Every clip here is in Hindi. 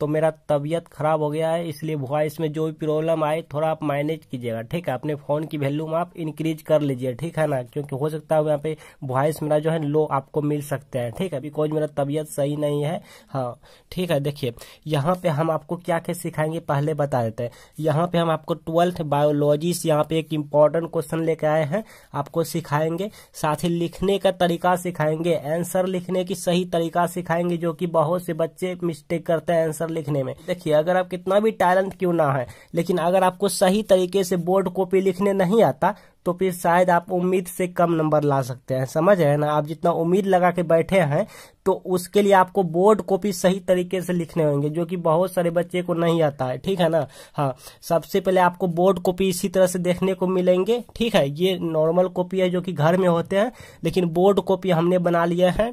तो मेरा तबीयत खराब हो गया है इसलिए वॉइस में जो भी प्रॉब्लम आए थोड़ा आप मैनेज कीजिएगा ठीक है अपने फोन की वैल्यू में आप इंक्रीज कर लीजिए ठीक है ना क्योंकि हो सकता है यहाँ पे वॉइस मेरा जो है लो आपको मिल सकते हैं ठीक है बिकॉज मेरा तबीयत सही नहीं है हाँ ठीक है देखिए यहाँ पे हम आपको क्या क्या सिखाएंगे पहले बता देते हैं यहाँ पे हम आपको ट्वेल्थ बायोलॉजी से यहाँ पे एक इम्पोर्टेंट क्वेश्चन लेके आए हैं आपको सिखाएंगे साथ ही लिखने का तरीका सिखाएंगे आंसर लिखने की सही तरीका सिखाएंगे जो कि बहुत से बच्चे मिस्टेक करते हैं आंसर और लिखने में देखिए अगर आप कितना भी टैलेंट क्यों ना है लेकिन अगर आपको सही तरीके से बोर्ड कॉपी लिखने नहीं आता तो फिर शायद आप उम्मीद से कम नंबर ला सकते हैं समझ रहे ना आप जितना उम्मीद लगा के बैठे हैं तो उसके लिए आपको बोर्ड कॉपी सही तरीके से लिखने होंगे जो कि बहुत सारे बच्चे को नहीं आता है ठीक है ना हाँ सबसे पहले आपको बोर्ड कॉपी इसी तरह से देखने को मिलेंगे ठीक है ये नॉर्मल कॉपी है जो कि घर में होते हैं लेकिन बोर्ड कॉपी हमने बना लिया है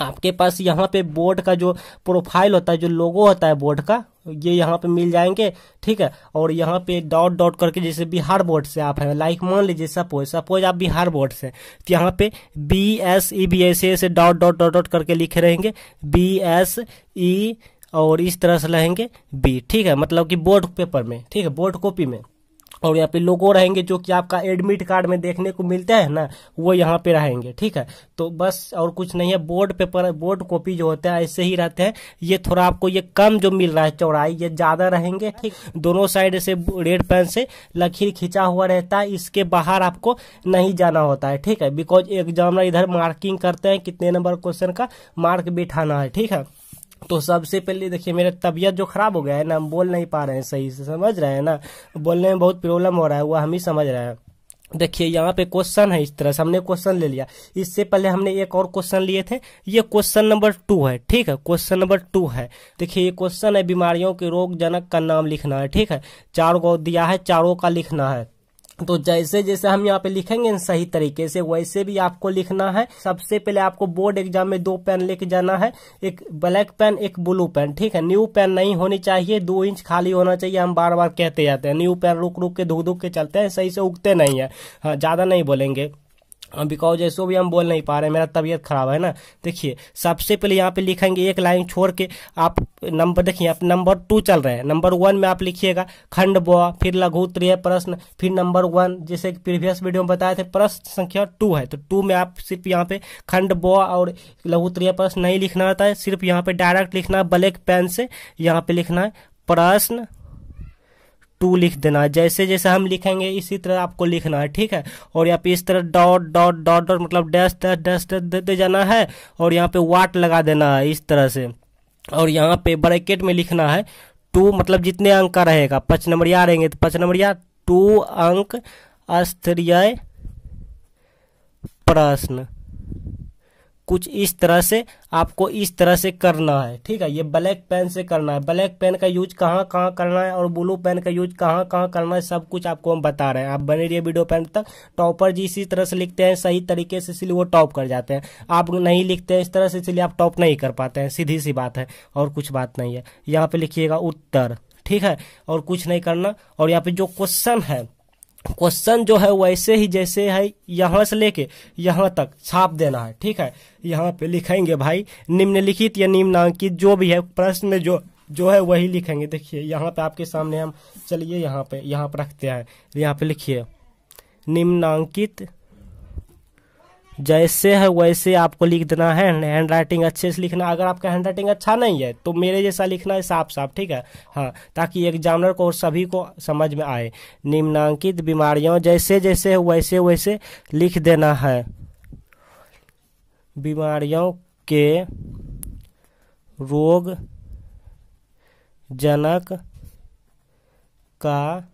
आपके पास यहाँ पे बोर्ड का जो प्रोफाइल होता है जो लोगो होता है बोर्ड का ये यहाँ पे मिल जाएंगे ठीक है और यहाँ पे डॉट डॉट करके जैसे बिहार बोर्ड से आप है लाइक मान लीजिए सपोज सपोज आप बिहार बोर्ड से तो यहाँ पे बी एस ई बी ऐसे ऐसे डॉट डॉट डॉट डॉट करके लिखे रहेंगे बी एस ई और इस तरह से रहेंगे बी ठीक है मतलब कि बोर्ड पेपर में ठीक है बोर्ड कॉपी में और यहाँ पे लोगो रहेंगे जो कि आपका एडमिट कार्ड में देखने को मिलता है ना वो यहाँ पे रहेंगे ठीक है तो बस और कुछ नहीं है बोर्ड पेपर बोर्ड कॉपी जो होता है ऐसे ही रहते हैं ये थोड़ा आपको ये कम जो मिल रहा है चौड़ाई ये ज़्यादा रहेंगे ठीक दोनों साइड से रेड पेन से लकीर खिंचा हुआ रहता है इसके बाहर आपको नहीं जाना होता है ठीक है बिकॉज एग्जाम इधर मार्किंग करते हैं कितने नंबर क्वेश्चन का मार्क बिठाना है ठीक है तो सबसे पहले देखिए मेरा तबीयत जो खराब हो गया है ना हम बोल नहीं पा रहे हैं सही से समझ रहे हैं ना बोलने में बहुत प्रॉब्लम हो रहा है वो हम ही समझ रहे हैं देखिए यहाँ पे क्वेश्चन है इस तरह से हमने क्वेश्चन ले लिया इससे पहले हमने एक और क्वेश्चन लिए थे ये क्वेश्चन नंबर टू है ठीक है क्वेश्चन नंबर टू है देखिए ये क्वेश्चन है बीमारियों के रोगजनक का नाम लिखना है ठीक है चार गो दिया है चारों का लिखना है तो जैसे जैसे हम यहाँ पे लिखेंगे सही तरीके से वैसे भी आपको लिखना है सबसे पहले आपको बोर्ड एग्जाम में दो पेन लेके जाना है एक ब्लैक पेन एक ब्लू पेन ठीक है न्यू पेन नहीं होनी चाहिए दो इंच खाली होना चाहिए हम बार बार कहते जाते हैं न्यू पेन रुक रुक के धुक धुक के चलते हैं सही से उगते नहीं है हाँ, ज्यादा नहीं बोलेंगे बिकॉज ऐसे भी हम बोल नहीं पा रहे हैं मेरा तबीयत खराब है ना देखिए सबसे पहले यहाँ पे लिखेंगे एक लाइन छोड़ के आप नंबर देखिए आप नंबर टू चल रहे हैं नंबर वन में आप लिखिएगा खंड ब फिर लघु त्रिय प्रश्न फिर नंबर वन जैसे प्रीवियस वीडियो में बताए थे प्रश्न संख्या टू है तो टू में आप सिर्फ यहाँ पे खंड ब और लघु त्रिय प्रश्न नहीं लिखना होता है सिर्फ यहाँ पे डायरेक्ट लिखना है ब्लैक पेन से यहाँ पे लिखना है प्रश्न टू लिख देना है जैसे जैसे हम लिखेंगे इसी तरह आपको लिखना है ठीक है और यहाँ पे इस तरह डॉट डॉट डॉट डॉट मतलब डैश डैश डैश देते जाना है और यहाँ पे वाट लगा देना है इस तरह से और यहाँ पे ब्रैकेट में लिखना है टू मतलब जितने अंक का रहेगा नंबर नंबरिया रहेंगे तो नंबर नंबरिया टू अंक स्तरीय प्रश्न कुछ इस तरह से आपको इस तरह से करना है ठीक है ये ब्लैक पेन से करना है ब्लैक पेन का यूज कहाँ कहाँ करना है और ब्लू पेन का यूज कहाँ कहाँ करना है सब कुछ आपको हम बता रहे हैं आप बने रहिए वीडियो पेन तक टॉपर जी इसी तरह से लिखते हैं सही तरीके से इसलिए वो टॉप कर जाते हैं आप नहीं लिखते हैं इस तरह से इसलिए आप टॉप नहीं कर पाते हैं सीधी सी बात है और कुछ बात नहीं है यहाँ पे लिखिएगा उत्तर ठीक है और कुछ नहीं करना और यहाँ पे जो क्वेश्चन है क्वेश्चन जो है वैसे ही जैसे है यहाँ से लेके यहाँ तक छाप देना है ठीक है यहाँ पे लिखेंगे भाई निम्नलिखित या निम्नांकित जो भी है प्रश्न में जो जो है वही लिखेंगे देखिए यहाँ पे आपके सामने हम चलिए यहाँ पे यहाँ पर रखते हैं यहाँ पे लिखिए निम्नांकित जैसे है वैसे आपको लिख देना है हैंड राइटिंग अच्छे से लिखना अगर आपका हैंड राइटिंग अच्छा नहीं है तो मेरे जैसा लिखना है साफ साफ ठीक है हाँ ताकि एग्जामिनर को और सभी को समझ में आए निम्नांकित बीमारियों जैसे जैसे है वैसे वैसे लिख देना है बीमारियों के रोग जनक का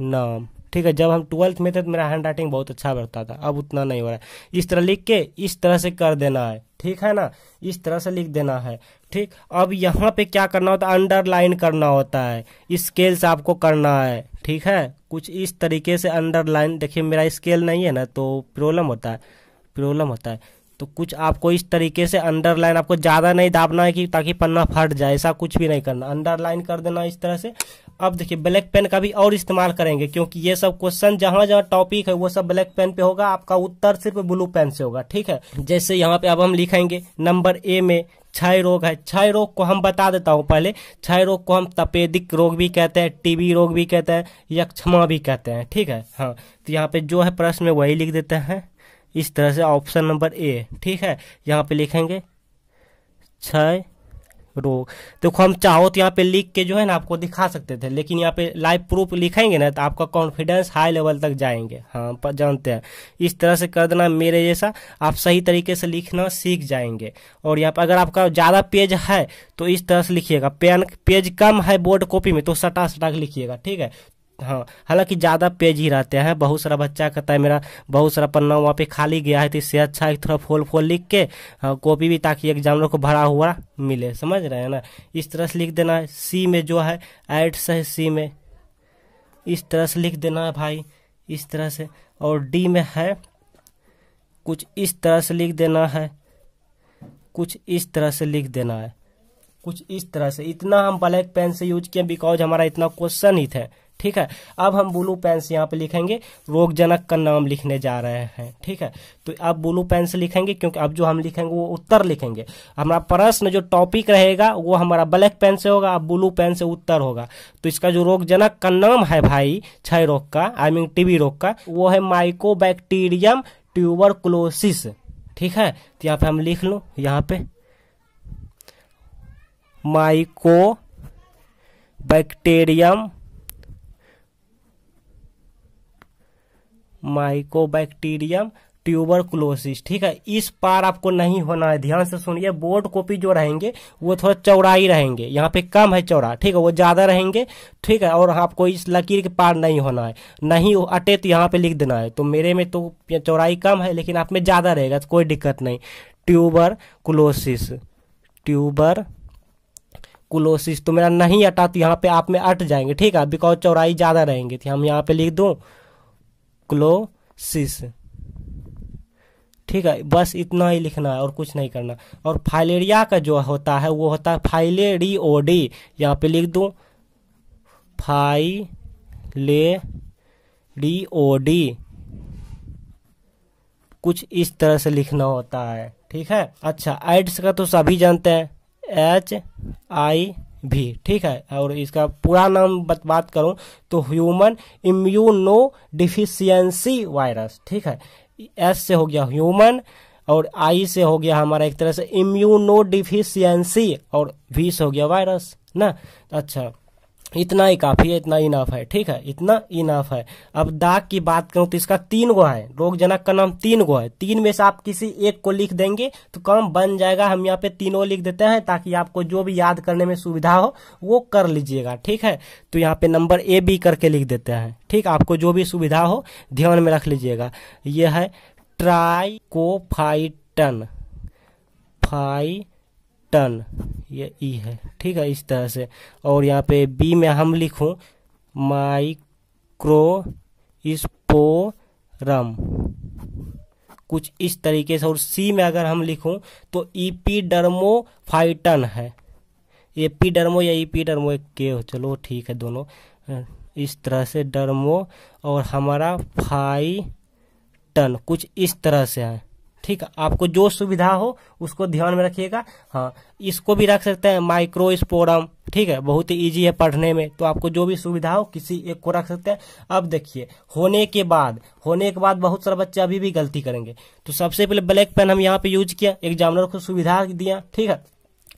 नाम ठीक है जब हम ट्वेल्थ में थे तो मेरा हैंड राइटिंग बहुत अच्छा बढ़ता था अब उतना नहीं हो रहा है इस तरह लिख के इस तरह से कर देना है ठीक है ना इस तरह से लिख देना है ठीक अब यहाँ पे क्या करना होता है अंडरलाइन करना होता है स्केल से आपको करना है ठीक है कुछ इस तरीके से अंडरलाइन देखिए मेरा स्केल नहीं है ना तो प्रॉब्लम होता है प्रॉब्लम होता है तो कुछ आपको इस तरीके से अंडरलाइन आपको ज़्यादा नहीं दाबना है कि ताकि पन्ना फट जाए ऐसा कुछ भी नहीं करना अंडरलाइन कर देना इस तरह से अब देखिए ब्लैक पेन का भी और इस्तेमाल करेंगे क्योंकि ये सब क्वेश्चन जहां जहां टॉपिक है वो सब ब्लैक पेन पे होगा आपका उत्तर सिर्फ ब्लू पेन से होगा ठीक है जैसे यहाँ पे अब हम लिखेंगे नंबर ए में क्षय रोग है क्षय रोग को हम बता देता हूँ पहले क्षय रोग को हम तपेदिक रोग भी कहते हैं टीबी रोग भी कहते हैं यक्षमा भी कहते हैं ठीक है हाँ तो यहाँ पे जो है प्रश्न में वही लिख देते हैं इस तरह से ऑप्शन नंबर ए ठीक है यहाँ पे लिखेंगे छ रोग देखो हम चाहो तो यहाँ पे लिख के जो है ना आपको दिखा सकते थे लेकिन यहाँ पे लाइव प्रूफ लिखेंगे ना तो आपका कॉन्फिडेंस हाई लेवल तक जाएंगे हाँ जानते हैं इस तरह से कर देना मेरे जैसा आप सही तरीके से लिखना सीख जाएंगे और यहाँ पर अगर आपका ज़्यादा पेज है तो इस तरह से लिखिएगा पेन पेज कम है बोर्ड कॉपी में तो सटा सटा लिखिएगा ठीक है हाँ हालांकि ज़्यादा पेज ही रहते हैं बहुत सारा बच्चा कहता है मेरा बहुत सारा पन्ना वहाँ पे खाली गया है तो इससे अच्छा एक थोड़ा फोल फोल लिख के हाँ, कॉपी भी ताकि एग्जाम लोग को भरा हुआ मिले समझ रहे हैं ना इस तरह से लिख देना है सी में जो है एड्स है सी में इस तरह से लिख देना है भाई इस तरह से और डी में है कुछ इस तरह से लिख देना है कुछ इस तरह से लिख देना है कुछ इस तरह से इतना हम ब्लैक पेन से यूज किए बिकॉज हमारा इतना क्वेश्चन ही थे ठीक है अब हम ब्लू पेन से यहाँ पे लिखेंगे रोगजनक का नाम लिखने जा रहे हैं ठीक है तो अब ब्लू पेन से लिखेंगे क्योंकि अब जो हम लिखेंगे वो उत्तर लिखेंगे हमारा प्रश्न जो टॉपिक रहेगा वो हमारा ब्लैक पेन से होगा अब ब्लू पेन से उत्तर होगा तो इसका जो रोगजनक का नाम है भाई क्षय रोग का आई मीन टीबी रोग का वो है माइको ट्यूबर क्लोसिस ठीक है तो यहाँ पे हम लिख लो यहाँ पे माइको बैक्टेरियम माइकोबैक्टीरियम ट्यूबरकुलोसिस ठीक है इस पार आपको नहीं होना है ध्यान से सुनिए बोर्ड कॉपी जो रहेंगे वो थोड़ा चौड़ाई रहेंगे यहाँ पे कम है चौड़ा ठीक है वो ज़्यादा रहेंगे ठीक है और आपको इस लकीर के पार नहीं होना है नहीं अटे तो यहाँ पे लिख देना है तो मेरे में तो चौड़ाई कम है लेकिन आप में ज़्यादा रहेगा तो कोई दिक्कत नहीं ट्यूबर कुलोसिस ट्यूबर कुलोसिस तो मेरा नहीं अटा तो यहाँ पे आप में अट जाएंगे ठीक है बिकॉज चौड़ाई ज़्यादा रहेंगे तो हम यहाँ पे लिख दूँ क्लोसिस ठीक है बस इतना ही लिखना है और कुछ नहीं करना और फाइलेरिया का जो होता है वो होता है ओडी यहाँ पे लिख दू ओ डी कुछ इस तरह से लिखना होता है ठीक है अच्छा एड्स का तो सभी जानते हैं एच आई भी ठीक है और इसका पूरा नाम बात, बात करूं तो ह्यूमन इम्यूनो डिफिशियंसी वायरस ठीक है एस से हो गया ह्यूमन और आई से हो गया हमारा एक तरह से इम्यूनो डिफिशियंसी और वी से हो गया वायरस ना अच्छा इतना ही काफी है इतना इनाफ है ठीक है इतना इनाफ है अब दाग की बात करूं तो इसका तीन गो है रोगजनक का नाम तीन गो है तीन में से आप किसी एक को लिख देंगे तो काम बन जाएगा हम यहाँ पे तीनों लिख देते हैं ताकि आपको जो भी याद करने में सुविधा हो वो कर लीजिएगा ठीक है तो यहाँ पे नंबर ए बी करके लिख देते हैं ठीक आपको जो भी सुविधा हो ध्यान में रख लीजिएगा यह है ट्राई को फाइटन फाइटन ये ई है ठीक है इस तरह से और यहाँ पे बी में हम लिखूँ माइक्रो स्पोरम कुछ इस तरीके से और सी में अगर हम लिखूँ तो ईपीडर्मोफाइटन है एपीडर्मो या ईपीडर्मो एक के हो चलो ठीक है दोनों इस तरह से डर्मो और हमारा फाइटन कुछ इस तरह से है ठीक आपको जो सुविधा हो उसको ध्यान में रखिएगा हाँ इसको भी रख सकते हैं माइक्रोस्पोरम ठीक है बहुत ही ईजी है पढ़ने में तो आपको जो भी सुविधा हो किसी एक को रख सकते हैं अब देखिए होने के बाद होने के बाद बहुत सारे बच्चे अभी भी गलती करेंगे तो सबसे पहले ब्लैक पेन हम यहाँ पे यूज किया एग्जामिनर को सुविधा दिया ठीक है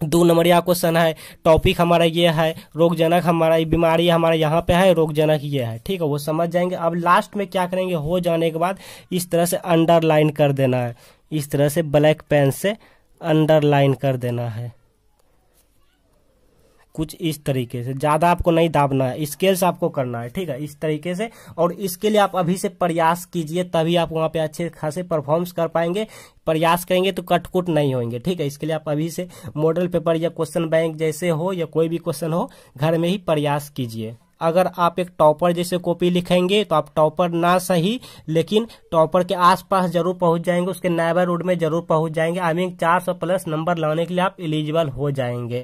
दो नंबरिया क्वेश्चन है टॉपिक हमारा ये है रोगजनक हमारा ये बीमारी हमारा यहाँ पे है रोगजनक ये है ठीक है वो समझ जाएंगे अब लास्ट में क्या करेंगे हो जाने के बाद इस तरह से अंडरलाइन कर देना है इस तरह से ब्लैक पेन से अंडरलाइन कर देना है कुछ इस तरीके से ज़्यादा आपको नहीं दाबना है स्केल से आपको करना है ठीक है इस तरीके से और इसके लिए आप अभी से प्रयास कीजिए तभी आप वहाँ पे अच्छे खासे परफॉर्मेंस कर पाएंगे प्रयास करेंगे तो कटकुट नहीं होंगे ठीक है इसके लिए आप अभी से मॉडल पेपर या क्वेश्चन बैंक जैसे हो या कोई भी क्वेश्चन हो घर में ही प्रयास कीजिए अगर आप एक टॉपर जैसे कॉपी लिखेंगे तो आप टॉपर ना सही लेकिन टॉपर के आसपास जरूर पहुंच जाएंगे उसके रोड में जरूर पहुंच जाएंगे आई मीन चार सौ प्लस नंबर लाने के लिए आप एलिजिबल हो जाएंगे